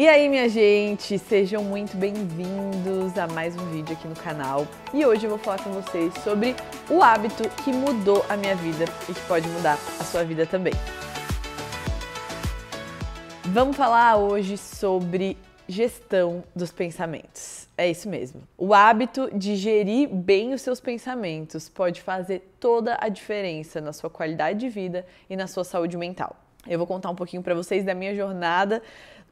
E aí, minha gente, sejam muito bem-vindos a mais um vídeo aqui no canal. E hoje eu vou falar com vocês sobre o hábito que mudou a minha vida e que pode mudar a sua vida também. Vamos falar hoje sobre gestão dos pensamentos. É isso mesmo. O hábito de gerir bem os seus pensamentos pode fazer toda a diferença na sua qualidade de vida e na sua saúde mental. Eu vou contar um pouquinho para vocês da minha jornada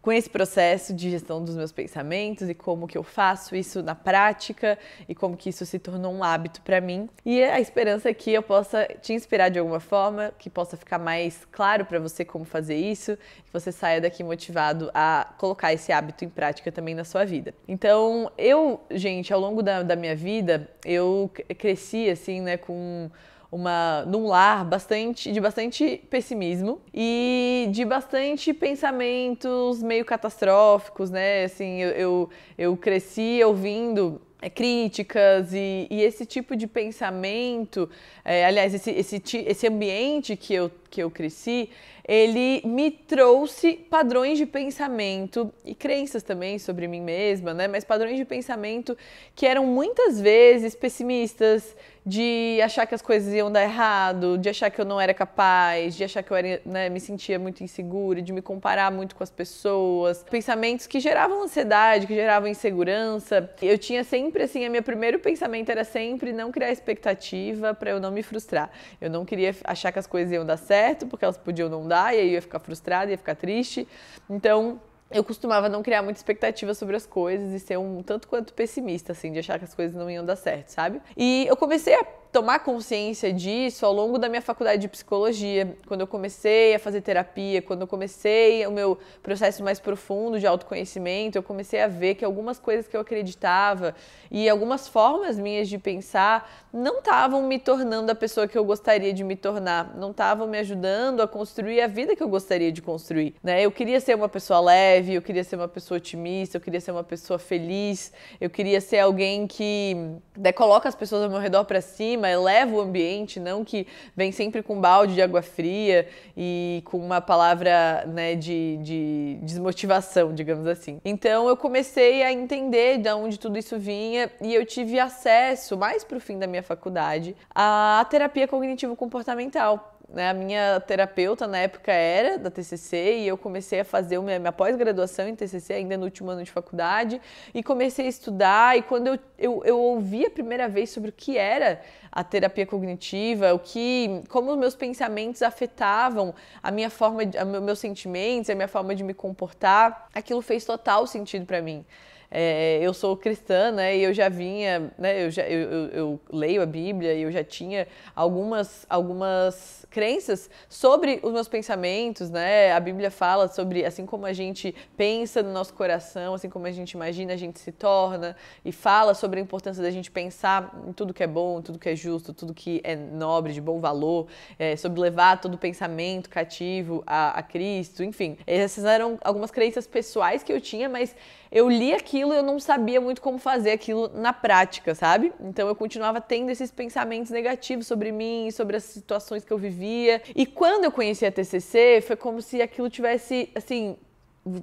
com esse processo de gestão dos meus pensamentos e como que eu faço isso na prática e como que isso se tornou um hábito para mim. E a esperança é que eu possa te inspirar de alguma forma, que possa ficar mais claro para você como fazer isso, que você saia daqui motivado a colocar esse hábito em prática também na sua vida. Então, eu, gente, ao longo da, da minha vida, eu cresci assim, né, com uma, num lar bastante, de bastante pessimismo e de bastante pensamentos meio catastróficos, né? Assim, eu, eu, eu cresci ouvindo é, críticas e, e, esse tipo de pensamento, é, aliás, esse, esse, esse ambiente que eu, que eu cresci, ele me trouxe padrões de pensamento e crenças também sobre mim mesma, né? Mas padrões de pensamento que eram muitas vezes pessimistas, de achar que as coisas iam dar errado, de achar que eu não era capaz, de achar que eu era, né, me sentia muito insegura, de me comparar muito com as pessoas, pensamentos que geravam ansiedade, que geravam insegurança. Eu tinha sempre assim, o meu primeiro pensamento era sempre não criar expectativa para eu não me frustrar. Eu não queria achar que as coisas iam dar certo, porque elas podiam não dar mudar e aí eu ia ficar frustrada, ia ficar triste. Então, eu costumava não criar muita expectativa sobre as coisas e ser um tanto quanto pessimista, assim, de achar que as coisas não iam dar certo, sabe? E eu comecei a tomar consciência disso ao longo da minha faculdade de psicologia, quando eu comecei a fazer terapia, quando eu comecei o meu processo mais profundo de autoconhecimento, eu comecei a ver que algumas coisas que eu acreditava e algumas formas minhas de pensar não estavam me tornando a pessoa que eu gostaria de me tornar, não estavam me ajudando a construir a vida que eu gostaria de construir, né? Eu queria ser uma pessoa leve, eu queria ser uma pessoa otimista, eu queria ser uma pessoa feliz, eu queria ser alguém que né, coloca as pessoas ao meu redor para cima eleva o ambiente, não que vem sempre com um balde de água fria e com uma palavra né, de, de desmotivação, digamos assim. Então eu comecei a entender de onde tudo isso vinha e eu tive acesso, mais para o fim da minha faculdade, à terapia cognitivo-comportamental né, a minha terapeuta na época era da TCC e eu comecei a fazer minha, minha pós-graduação em TCC ainda no último ano de faculdade e comecei a estudar e quando eu, eu, eu ouvi a primeira vez sobre o que era a terapia cognitiva, o que, como os meus pensamentos afetavam a minha forma, de, a meu, meus sentimentos, a minha forma de me comportar, aquilo fez total sentido para mim. É, eu sou cristã, né? E eu já vinha, né? Eu, já, eu, eu, eu, leio a Bíblia e eu já tinha algumas, algumas crenças sobre os meus pensamentos, né? A Bíblia fala sobre assim como a gente pensa no nosso coração, assim como a gente imagina, a gente se torna e fala sobre a importância da gente pensar em tudo que é bom, tudo que é justo, tudo que é nobre, de bom valor, é, sobre levar todo o pensamento cativo a, a Cristo, enfim. Essas eram algumas crenças pessoais que eu tinha, mas eu li aqui aquilo eu não sabia muito como fazer aquilo na prática, sabe? Então eu continuava tendo esses pensamentos negativos sobre mim, sobre as situações que eu vivia. E quando eu conheci a TCC, foi como se aquilo tivesse, assim,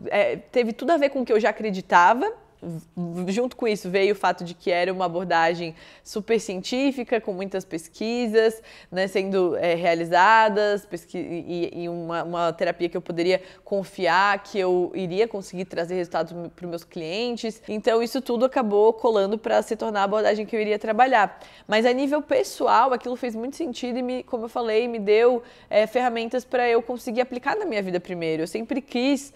é, teve tudo a ver com o que eu já acreditava junto com isso veio o fato de que era uma abordagem super científica, com muitas pesquisas né, sendo é, realizadas, pesqui e, e uma, uma, terapia que eu poderia confiar que eu iria conseguir trazer resultados para os meus clientes. Então, isso tudo acabou colando para se tornar a abordagem que eu iria trabalhar. Mas a nível pessoal, aquilo fez muito sentido e, me, como eu falei, me deu é, ferramentas para eu conseguir aplicar na minha vida primeiro. Eu sempre quis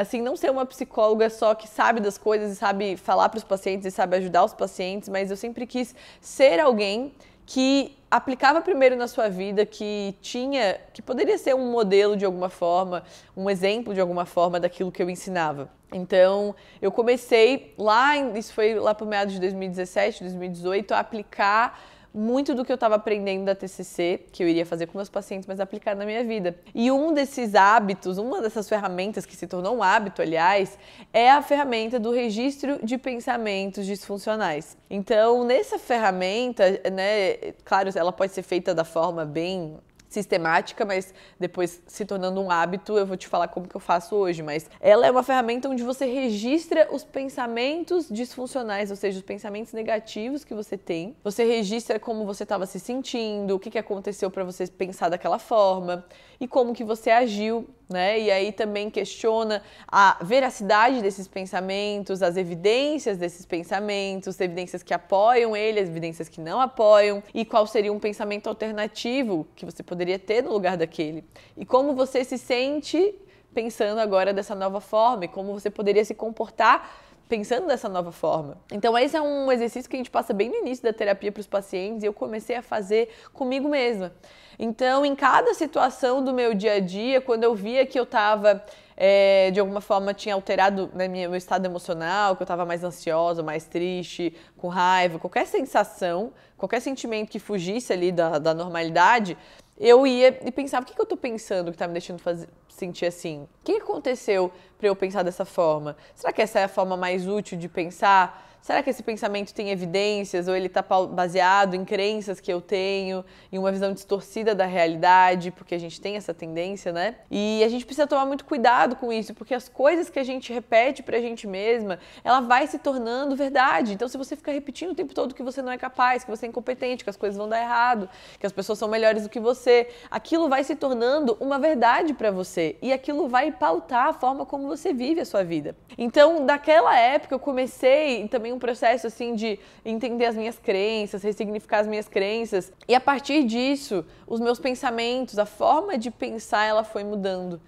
assim, não ser uma psicóloga só que sabe das coisas e sabe falar para os pacientes e sabe ajudar os pacientes, mas eu sempre quis ser alguém que aplicava primeiro na sua vida, que tinha, que poderia ser um modelo de alguma forma, um exemplo de alguma forma daquilo que eu ensinava. Então, eu comecei lá, isso foi lá para meados de 2017, 2018, a aplicar muito do que eu estava aprendendo da TCC, que eu iria fazer com meus pacientes, mas aplicar na minha vida. E um desses hábitos, uma dessas ferramentas que se tornou um hábito, aliás, é a ferramenta do registro de pensamentos disfuncionais. Então, nessa ferramenta, né, claro, ela pode ser feita da forma bem sistemática, mas depois se tornando um hábito, eu vou te falar como que eu faço hoje, mas ela é uma ferramenta onde você registra os pensamentos disfuncionais, ou seja, os pensamentos negativos que você tem. Você registra como você estava se sentindo, o que, que aconteceu para você pensar daquela forma e como que você agiu né? E aí também questiona a veracidade desses pensamentos, as evidências desses pensamentos, evidências que apoiam ele, as evidências que não apoiam, e qual seria um pensamento alternativo que você poderia ter no lugar daquele. E como você se sente pensando agora dessa nova forma e como você poderia se comportar pensando dessa nova forma. Então, esse é um exercício que a gente passa bem no início da terapia para os pacientes e eu comecei a fazer comigo mesma. Então, em cada situação do meu dia a dia, quando eu via que eu estava é, eh, de alguma forma tinha alterado né, meu estado emocional, que eu estava mais ansiosa, mais triste, com raiva, qualquer sensação, qualquer sentimento que fugisse ali da, da normalidade, eu ia e pensava, o que, que eu tô pensando que tá me deixando fazer, sentir assim? O que, que aconteceu para eu pensar dessa forma? Será que essa é a forma mais útil de pensar? será que esse pensamento tem evidências ou ele está baseado em crenças que eu tenho, em uma visão distorcida da realidade, porque a gente tem essa tendência, né? E a gente precisa tomar muito cuidado com isso, porque as coisas que a gente repete pra gente mesma, ela vai se tornando verdade. Então, se você ficar repetindo o tempo todo que você não é capaz, que você é incompetente, que as coisas vão dar errado, que as pessoas são melhores do que você, aquilo vai se tornando uma verdade para você e aquilo vai pautar a forma como você vive a sua vida. Então, daquela época eu comecei também mim um processo assim de entender as minhas crenças, ressignificar as minhas crenças. E a partir disso, os meus pensamentos, a forma de pensar, ela foi mudando.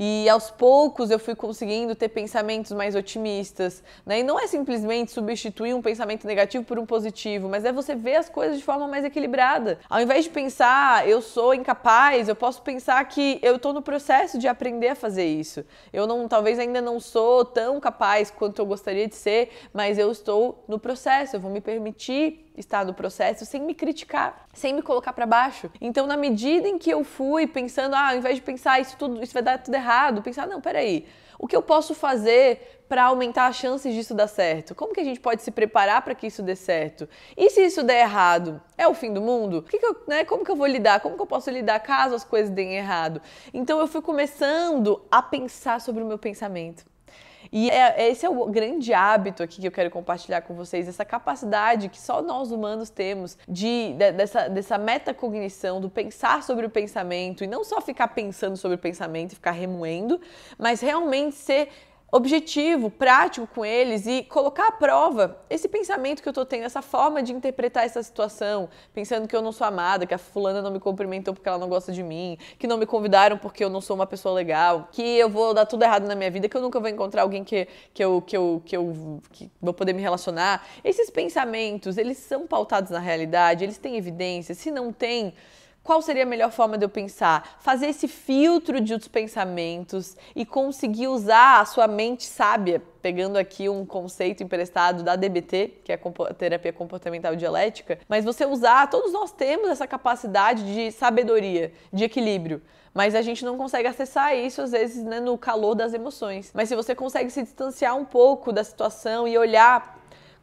E aos poucos eu fui conseguindo ter pensamentos mais otimistas. Né? E não é simplesmente substituir um pensamento negativo por um positivo, mas é você ver as coisas de forma mais equilibrada. Ao invés de pensar eu sou incapaz, eu posso pensar que eu estou no processo de aprender a fazer isso. Eu não, talvez ainda não sou tão capaz quanto eu gostaria de ser, mas eu estou estou no processo, eu vou me permitir estar no processo sem me criticar, sem me colocar para baixo. Então, na medida em que eu fui pensando, ah, ao invés de pensar isso tudo, isso vai dar tudo errado, pensar, não, peraí, o que eu posso fazer para aumentar as chances disso dar certo? Como que a gente pode se preparar para que isso dê certo? E se isso der errado, é o fim do mundo? Que que eu, né, como que eu vou lidar? Como que eu posso lidar caso as coisas deem errado? Então eu fui começando a pensar sobre o meu pensamento. E é, é, esse é o grande hábito aqui que eu quero compartilhar com vocês, essa capacidade que só nós humanos temos de, de dessa, dessa metacognição, do pensar sobre o pensamento, e não só ficar pensando sobre o pensamento e ficar remoendo, mas realmente ser objetivo, prático com eles e colocar à prova esse pensamento que eu tô tendo, essa forma de interpretar essa situação, pensando que eu não sou amada, que a fulana não me cumprimentou porque ela não gosta de mim, que não me convidaram porque eu não sou uma pessoa legal, que eu vou dar tudo errado na minha vida, que eu nunca vou encontrar alguém que, que eu que eu que eu que vou poder me relacionar. Esses pensamentos, eles são pautados na realidade, eles têm evidência, se não tem, qual seria a melhor forma de eu pensar? Fazer esse filtro de outros pensamentos e conseguir usar a sua mente sábia, pegando aqui um conceito emprestado da DBT, que é a terapia comportamental dialética, mas você usar, todos nós temos essa capacidade de sabedoria, de equilíbrio, mas a gente não consegue acessar isso às vezes né, no calor das emoções. Mas se você consegue se distanciar um pouco da situação e olhar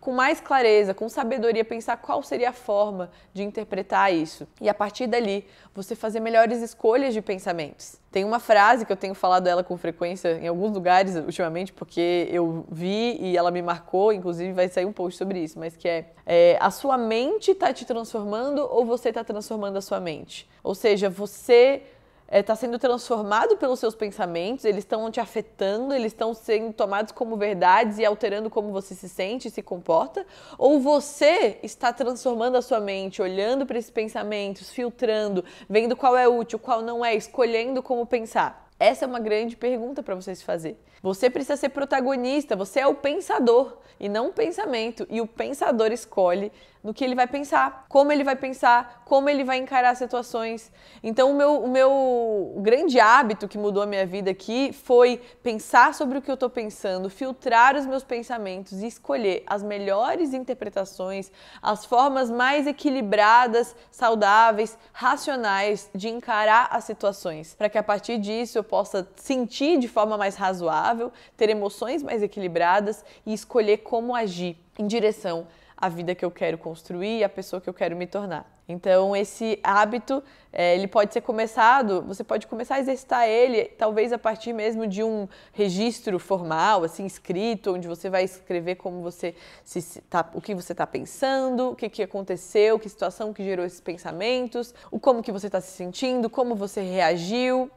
com mais clareza, com sabedoria, pensar qual seria a forma de interpretar isso. E a partir dali, você fazer melhores escolhas de pensamentos. Tem uma frase que eu tenho falado dela com frequência em alguns lugares ultimamente, porque eu vi e ela me marcou, inclusive vai sair um post sobre isso, mas que é, é a sua mente está te transformando ou você está transformando a sua mente? Ou seja, você está é, tá sendo transformado pelos seus pensamentos, eles estão te afetando, eles estão sendo tomados como verdades e alterando como você se sente e se comporta, ou você está transformando a sua mente, olhando para esses pensamentos, filtrando, vendo qual é útil, qual não é, escolhendo como pensar. Essa é uma grande pergunta para você se fazer. Você precisa ser protagonista, você é o pensador e não o pensamento. E o pensador escolhe no que ele vai pensar, como ele vai pensar, como ele vai encarar as situações. Então, o meu, o meu grande hábito que mudou a minha vida aqui foi pensar sobre o que eu estou pensando, filtrar os meus pensamentos e escolher as melhores interpretações, as formas mais equilibradas, saudáveis, racionais de encarar as situações, para que a partir disso eu possa sentir de forma mais razoável, ter emoções mais equilibradas e escolher como agir em direção a vida que eu quero construir, a pessoa que eu quero me tornar. Então esse hábito, é, ele pode ser começado, você pode começar a exercitar ele, talvez a partir mesmo de um registro formal, assim, escrito, onde você vai escrever como você se, tá, o que você está pensando, o que, que aconteceu, que situação que gerou esses pensamentos, o como que você está se sentindo, como você reagiu,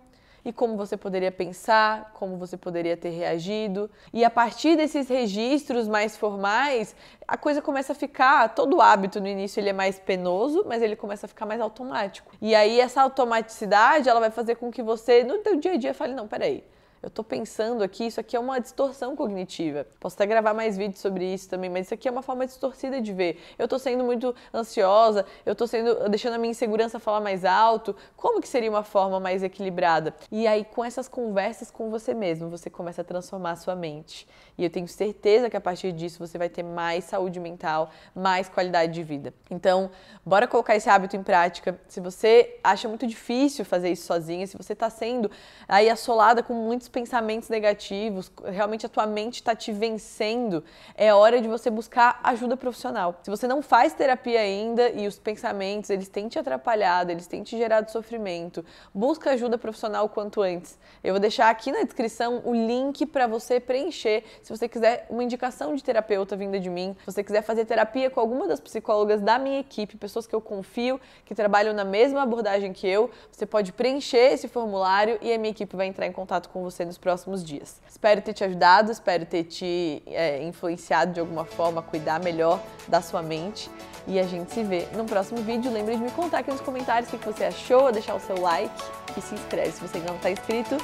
e como você poderia pensar, como você poderia ter reagido. E a partir desses registros mais formais, a coisa começa a ficar, todo o hábito no início ele é mais penoso, mas ele começa a ficar mais automático. E aí essa automaticidade, ela vai fazer com que você no teu dia a dia fale, não, peraí, eu estou pensando aqui, isso aqui é uma distorção cognitiva. Posso até gravar mais vídeos sobre isso também, mas isso aqui é uma forma distorcida de ver. Eu estou sendo muito ansiosa, eu estou sendo deixando a minha insegurança falar mais alto. Como que seria uma forma mais equilibrada? E aí com essas conversas com você mesmo, você começa a transformar a sua mente. E eu tenho certeza que a partir disso você vai ter mais saúde mental, mais qualidade de vida. Então, bora colocar esse hábito em prática. Se você acha muito difícil fazer isso sozinha, se você está sendo aí assolada com muitos muitos pensamentos negativos, realmente a tua mente está te vencendo, é hora de você buscar ajuda profissional. Se você não faz terapia ainda e os pensamentos eles têm te atrapalhado, eles têm te gerado sofrimento, busca ajuda profissional o quanto antes. Eu vou deixar aqui na descrição o link para você preencher se você quiser uma indicação de terapeuta vinda de mim, se você quiser fazer terapia com alguma das psicólogas da minha equipe, pessoas que eu confio, que trabalham na mesma abordagem que eu, você pode preencher esse formulário e a minha equipe vai entrar em contato com você nos próximos dias. Espero ter te ajudado, espero ter te é, influenciado de alguma forma a cuidar melhor da sua mente. E a gente se vê no próximo vídeo. Lembre de me contar aqui nos comentários o que você achou, deixar o seu like e se inscreve se você ainda não está inscrito.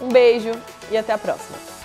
Um beijo e até a próxima!